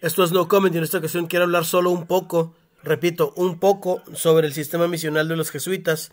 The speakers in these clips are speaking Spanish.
Esto es No Comment y en esta ocasión quiero hablar solo un poco, repito, un poco sobre el sistema misional de los jesuitas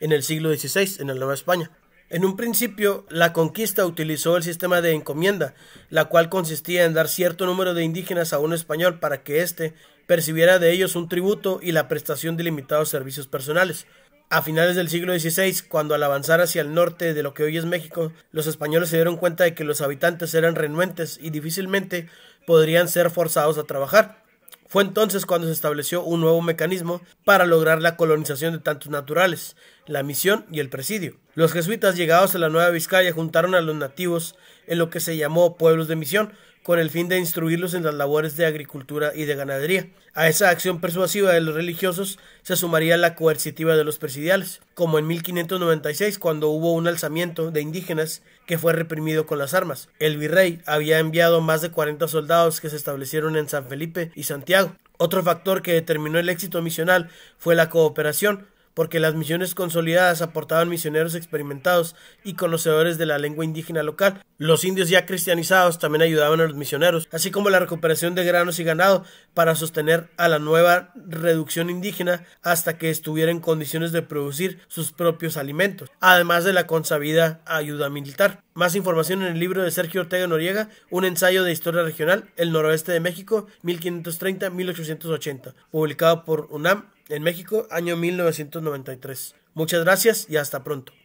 en el siglo XVI en la Nueva España. En un principio, la conquista utilizó el sistema de encomienda, la cual consistía en dar cierto número de indígenas a un español para que éste percibiera de ellos un tributo y la prestación de limitados servicios personales. A finales del siglo XVI, cuando al avanzar hacia el norte de lo que hoy es México, los españoles se dieron cuenta de que los habitantes eran renuentes y difícilmente podrían ser forzados a trabajar. Fue entonces cuando se estableció un nuevo mecanismo para lograr la colonización de tantos naturales, la misión y el presidio. Los jesuitas llegados a la Nueva Vizcaya juntaron a los nativos en lo que se llamó pueblos de misión, con el fin de instruirlos en las labores de agricultura y de ganadería. A esa acción persuasiva de los religiosos se sumaría la coercitiva de los presidiales, como en 1596 cuando hubo un alzamiento de indígenas que fue reprimido con las armas. El virrey había enviado más de 40 soldados que se establecieron en San Felipe y Santiago. Otro factor que determinó el éxito misional fue la cooperación porque las misiones consolidadas aportaban misioneros experimentados y conocedores de la lengua indígena local. Los indios ya cristianizados también ayudaban a los misioneros, así como la recuperación de granos y ganado para sostener a la nueva reducción indígena hasta que estuviera en condiciones de producir sus propios alimentos, además de la consabida ayuda militar. Más información en el libro de Sergio Ortega Noriega, Un ensayo de historia regional, El noroeste de México, 1530-1880, publicado por UNAM en México, año 1993. Muchas gracias y hasta pronto.